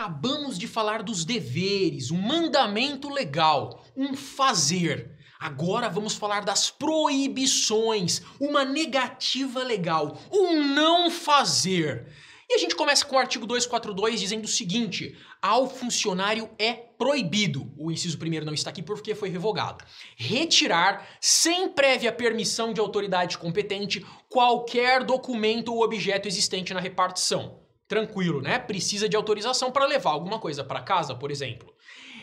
acabamos de falar dos deveres, um mandamento legal, um fazer. Agora vamos falar das proibições, uma negativa legal, um não fazer. E a gente começa com o artigo 242 dizendo o seguinte: ao funcionário é proibido, o inciso primeiro não está aqui porque foi revogado, retirar, sem prévia permissão de autoridade competente, qualquer documento ou objeto existente na repartição tranquilo, né? Precisa de autorização para levar alguma coisa para casa, por exemplo.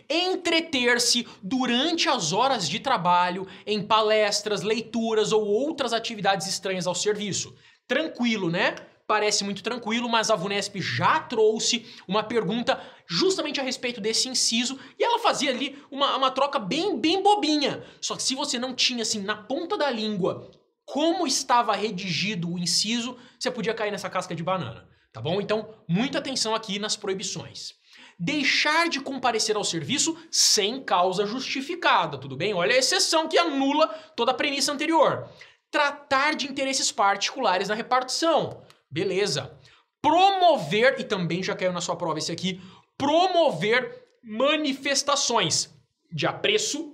Entreter-se durante as horas de trabalho em palestras, leituras ou outras atividades estranhas ao serviço. Tranquilo, né? Parece muito tranquilo, mas a Vunesp já trouxe uma pergunta justamente a respeito desse inciso e ela fazia ali uma, uma troca bem, bem bobinha. Só que se você não tinha, assim, na ponta da língua como estava redigido o inciso, você podia cair nessa casca de banana. Tá bom? Então, muita atenção aqui nas proibições. Deixar de comparecer ao serviço sem causa justificada, tudo bem? Olha a exceção que anula toda a premissa anterior. Tratar de interesses particulares na repartição. Beleza. Promover, e também já caiu na sua prova esse aqui, promover manifestações de apreço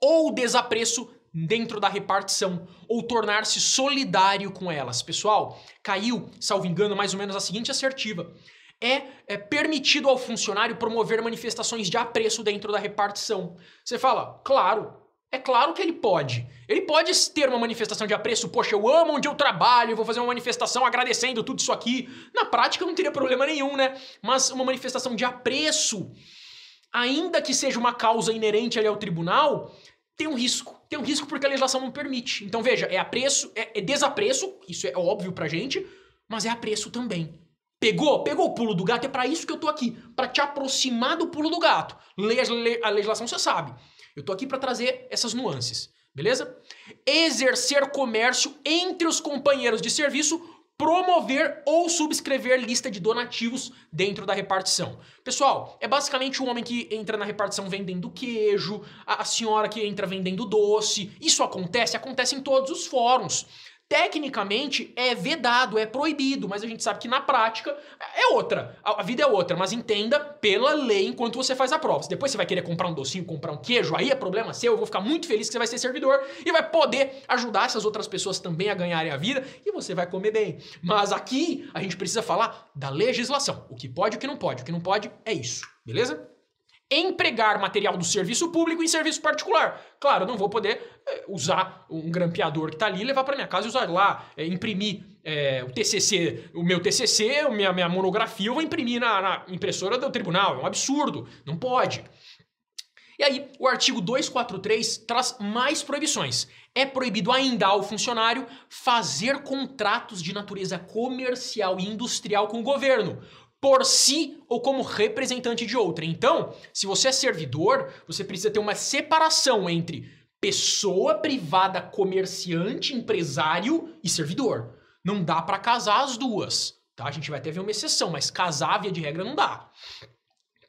ou desapreço dentro da repartição ou tornar-se solidário com elas. Pessoal, caiu, salvo engano, mais ou menos a seguinte assertiva. É, é permitido ao funcionário promover manifestações de apreço dentro da repartição. Você fala, claro, é claro que ele pode. Ele pode ter uma manifestação de apreço, poxa, eu amo onde eu trabalho, vou fazer uma manifestação agradecendo tudo isso aqui. Na prática não teria problema nenhum, né? Mas uma manifestação de apreço, ainda que seja uma causa inerente ali ao tribunal, tem um risco. Tem um risco porque a legislação não permite. Então, veja, é apreço, é, é desapreço, isso é óbvio pra gente, mas é apreço também. Pegou? Pegou o pulo do gato? É para isso que eu tô aqui, para te aproximar do pulo do gato. Lê a legislação, você sabe. Eu tô aqui para trazer essas nuances, beleza? Exercer comércio entre os companheiros de serviço promover ou subscrever lista de donativos dentro da repartição. Pessoal, é basicamente o um homem que entra na repartição vendendo queijo, a senhora que entra vendendo doce. Isso acontece, acontece em todos os fóruns. Tecnicamente é vedado, é proibido, mas a gente sabe que na prática é outra. A vida é outra, mas entenda pela lei enquanto você faz a prova. Se depois você vai querer comprar um docinho, comprar um queijo, aí é problema seu. Eu vou ficar muito feliz que você vai ser servidor e vai poder ajudar essas outras pessoas também a ganharem a vida e você vai comer bem. Mas aqui a gente precisa falar da legislação. O que pode e o que não pode. O que não pode é isso, beleza? empregar material do serviço público em serviço particular. Claro, eu não vou poder eh, usar um grampeador que está ali, levar para minha casa e usar lá, é, imprimir é, o TCC, o meu TCC, a minha, minha monografia, eu vou imprimir na, na impressora do tribunal. É um absurdo, não pode. E aí, o artigo 243 traz mais proibições. É proibido ainda ao funcionário fazer contratos de natureza comercial e industrial com o governo, por si ou como representante de outra. Então, se você é servidor, você precisa ter uma separação entre pessoa privada, comerciante, empresário e servidor. Não dá para casar as duas, tá? A gente vai até ver uma exceção, mas casar via de regra não dá.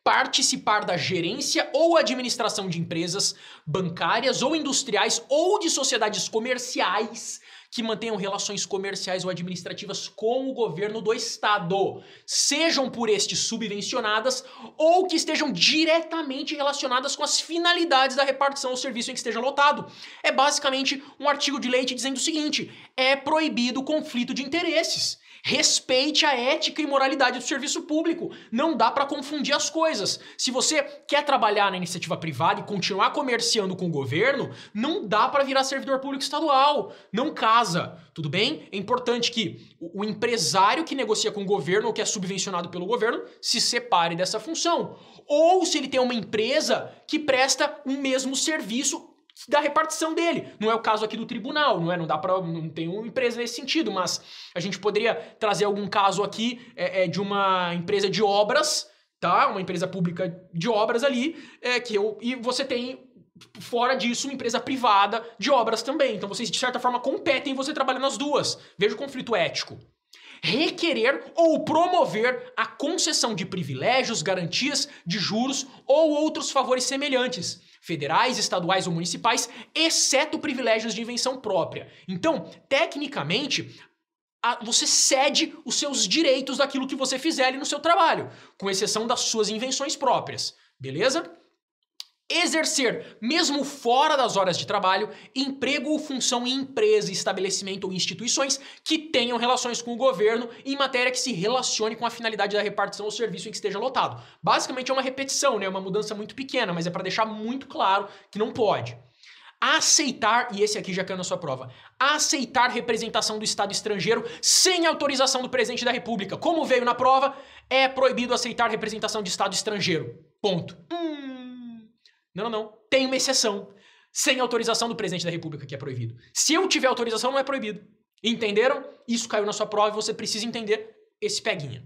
Participar da gerência ou administração de empresas bancárias ou industriais ou de sociedades comerciais que mantenham relações comerciais ou administrativas com o governo do estado, sejam por este subvencionadas ou que estejam diretamente relacionadas com as finalidades da repartição ou serviço em que esteja lotado. É basicamente um artigo de lei dizendo o seguinte: é proibido o conflito de interesses. Respeite a ética e moralidade do serviço público. Não dá para confundir as coisas. Se você quer trabalhar na iniciativa privada e continuar comerciando com o governo, não dá para virar servidor público estadual. Não casa, tudo bem? É importante que o empresário que negocia com o governo ou que é subvencionado pelo governo se separe dessa função. Ou se ele tem uma empresa que presta o mesmo serviço da repartição dele. Não é o caso aqui do tribunal, não é? Não dá para não tem uma empresa nesse sentido, mas a gente poderia trazer algum caso aqui é, é de uma empresa de obras, tá? Uma empresa pública de obras ali, é, que eu e você tem fora disso uma empresa privada de obras também. Então vocês de certa forma competem, você trabalha nas duas. Veja o conflito ético requerer ou promover a concessão de privilégios, garantias de juros ou outros favores semelhantes federais, estaduais ou municipais, exceto privilégios de invenção própria. então, tecnicamente, você cede os seus direitos daquilo que você fizer no seu trabalho, com exceção das suas invenções próprias, beleza? exercer, mesmo fora das horas de trabalho, emprego ou função em empresa, estabelecimento ou instituições que tenham relações com o governo em matéria que se relacione com a finalidade da repartição ou serviço em que esteja lotado. Basicamente é uma repetição, né? É uma mudança muito pequena, mas é para deixar muito claro que não pode aceitar, e esse aqui já caiu na sua prova, aceitar representação do Estado estrangeiro sem autorização do presidente da República. Como veio na prova, é proibido aceitar representação de Estado estrangeiro. Ponto. Hum. Não, não, não. Tem uma exceção. Sem autorização do presidente da República, que é proibido. Se eu tiver autorização, não é proibido. Entenderam? Isso caiu na sua prova e você precisa entender esse peguinha.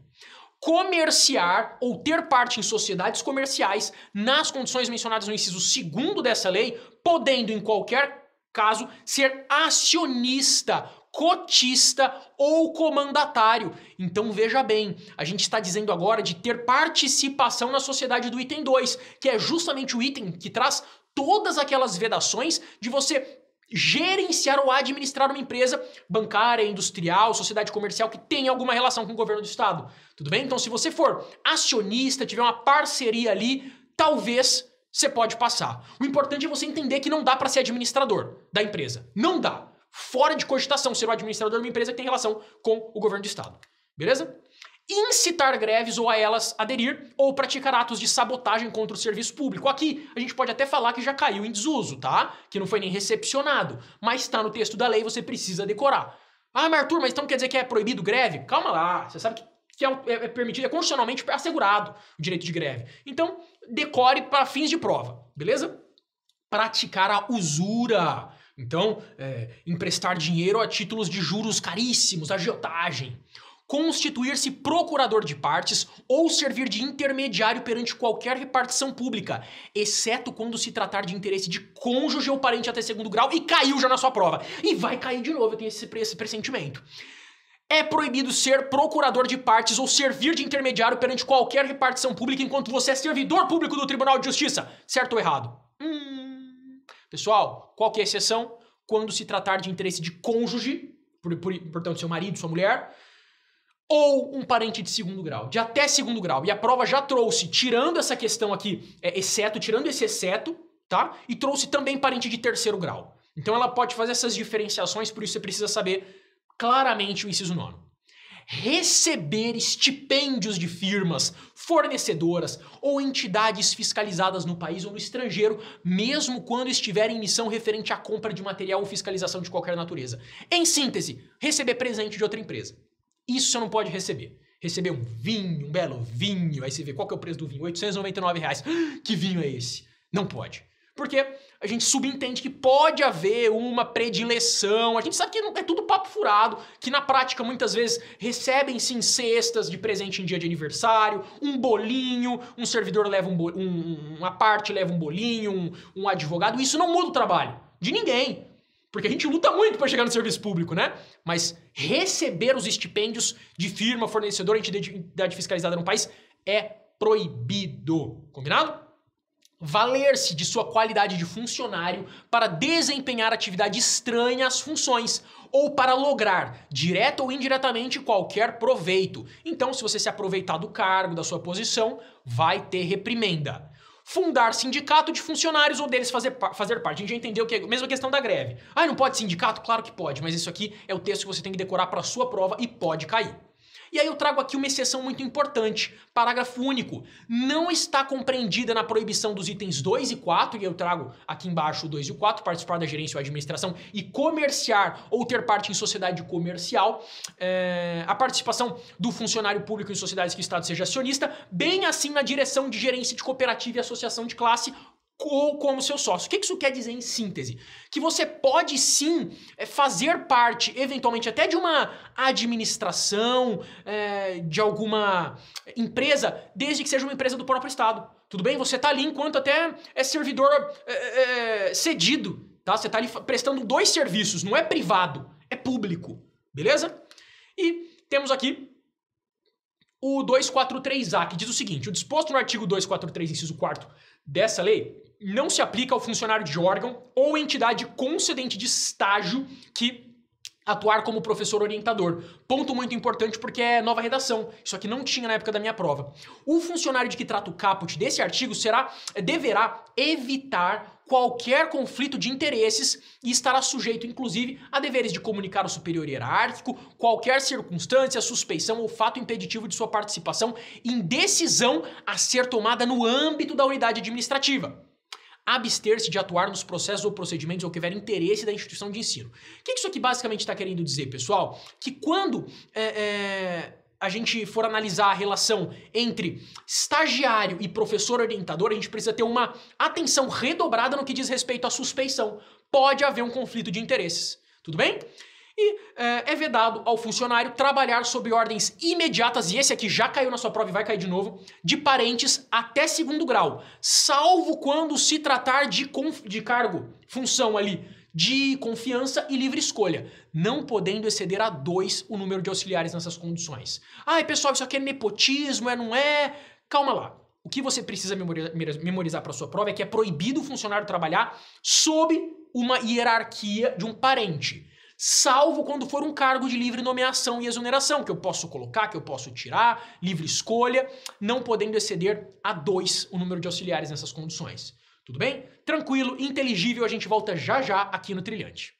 Comerciar ou ter parte em sociedades comerciais nas condições mencionadas no inciso 2 dessa lei, podendo em qualquer caso ser acionista cotista ou comandatário. Então veja bem, a gente está dizendo agora de ter participação na sociedade do item 2, que é justamente o item que traz todas aquelas vedações de você gerenciar ou administrar uma empresa bancária, industrial, sociedade comercial que tem alguma relação com o governo do estado. Tudo bem? Então se você for acionista, tiver uma parceria ali, talvez você pode passar. O importante é você entender que não dá para ser administrador da empresa. Não dá fora de cogitação ser o administrador de uma empresa que tem relação com o governo do Estado. Beleza? Incitar greves ou a elas aderir, ou praticar atos de sabotagem contra o serviço público. Aqui a gente pode até falar que já caiu em desuso, tá? Que não foi nem recepcionado, mas está no texto da lei, você precisa decorar. Ah, mas Arthur, mas então quer dizer que é proibido greve? Calma lá, você sabe que que é, é, é permitido, é constitucionalmente assegurado o direito de greve. Então, decore para fins de prova, beleza? Praticar a usura. Então, é, emprestar dinheiro a títulos de juros caríssimos, agiotagem. Constituir-se procurador de partes ou servir de intermediário perante qualquer repartição pública, exceto quando se tratar de interesse de cônjuge ou parente até segundo grau, e caiu já na sua prova. E vai cair de novo, eu tenho esse, esse pressentimento. É proibido ser procurador de partes ou servir de intermediário perante qualquer repartição pública enquanto você é servidor público do Tribunal de Justiça. Certo ou errado? Hum. Pessoal, qual que é a exceção? Quando se tratar de interesse de cônjuge, por, por, portanto, seu marido, sua mulher, ou um parente de segundo grau, de até segundo grau. E a prova já trouxe, tirando essa questão aqui, é, exceto, tirando esse exceto, tá? E trouxe também parente de terceiro grau. Então ela pode fazer essas diferenciações, por isso você precisa saber claramente o inciso nono receber estipêndios de firmas, fornecedoras ou entidades fiscalizadas no país ou no estrangeiro, mesmo quando estiver em missão referente à compra de material ou fiscalização de qualquer natureza. Em síntese, receber presente de outra empresa. Isso você não pode receber receber um vinho, um belo vinho, aí você vê qual que é o preço do vinho, 899 reais. Que vinho é esse? Não pode. Por quê? a gente subentende que pode haver uma predileção. A gente sabe que é tudo papo furado, que na prática muitas vezes recebem sim cestas de presente em dia de aniversário, um bolinho, um servidor leva um, bolinho, um uma parte leva um bolinho, um, um advogado. Isso não muda o trabalho de ninguém. Porque a gente luta muito para chegar no serviço público, né? Mas receber os estipêndios de firma, fornecedor, entidade fiscalizada no país é proibido. Combinado? valer-se de sua qualidade de funcionário para desempenhar atividade estranha às funções ou para lograr, direta ou indiretamente, qualquer proveito. Então, se você se aproveitar do cargo, da sua posição, vai ter reprimenda. Fundar sindicato de funcionários ou deles fazer, fazer parte. A gente já entendeu que é a mesma questão da greve. Ah, não pode sindicato? Claro que pode, mas isso aqui é o texto que você tem que decorar para a sua prova e pode cair. E aí eu trago aqui uma exceção muito importante, parágrafo único. Não está compreendida na proibição dos itens 2 e 4, e eu trago aqui embaixo o 2 e o 4, participar da gerência ou administração e comerciar ou ter parte em sociedade comercial, é, a participação do funcionário público em sociedades que o Estado seja acionista, bem assim na direção de gerência de cooperativa e associação de classe, ou como seu sócio. O que isso quer dizer em síntese? Que você pode sim eh, fazer parte, eventualmente, até de uma administração, é, de alguma empresa, desde que seja uma empresa do próprio Estado. Tudo bem? Você está ali enquanto até é servidor é, é, cedido, tá? Você está ali prestando dois serviços, não é privado, é público, beleza? E temos aqui o 243A, que diz o seguinte: o disposto no artigo 243, inciso 4 dessa lei, não se aplica ao funcionário de órgão ou entidade concedente de estágio que atuar como professor orientador. Ponto muito importante porque é nova redação. Isso aqui não tinha na época da minha prova. O funcionário de que trata o caput desse artigo será deverá evitar qualquer conflito de interesses e estará sujeito, inclusive, a deveres de comunicar ao superior hierárquico qualquer circunstância, suspeição ou fato impeditivo de sua participação em decisão a ser tomada no âmbito da unidade administrativa abster-se de atuar nos processos ou procedimentos ou que houver interesse da instituição de ensino. O que isso aqui basicamente está querendo dizer, pessoal? Que quando é, é, a gente for analisar a relação entre estagiário e professor orientador, a gente precisa ter uma atenção redobrada no que diz respeito à suspeição. Pode haver um conflito de interesses. Tudo bem? E é, é, vedado ao funcionário trabalhar sob ordens imediatas, e esse aqui já caiu na sua prova e vai cair de novo, de parentes até segundo grau, salvo quando se tratar de, de cargo, função ali, de confiança e livre escolha, não podendo exceder a dois o número de auxiliares nessas condições. Ai, pessoal, isso aqui é nepotismo, é não é? Calma lá. O que você precisa memorizar para sua prova é que é proibido o funcionário trabalhar sob uma hierarquia de um parente salvo quando for um cargo de livre nomeação e exoneração, que eu posso colocar, que eu posso tirar, livre escolha, não podendo exceder a dois o número de auxiliares nessas condições. Tudo bem? Tranquilo, inteligível, a gente volta já já aqui no Trilhante.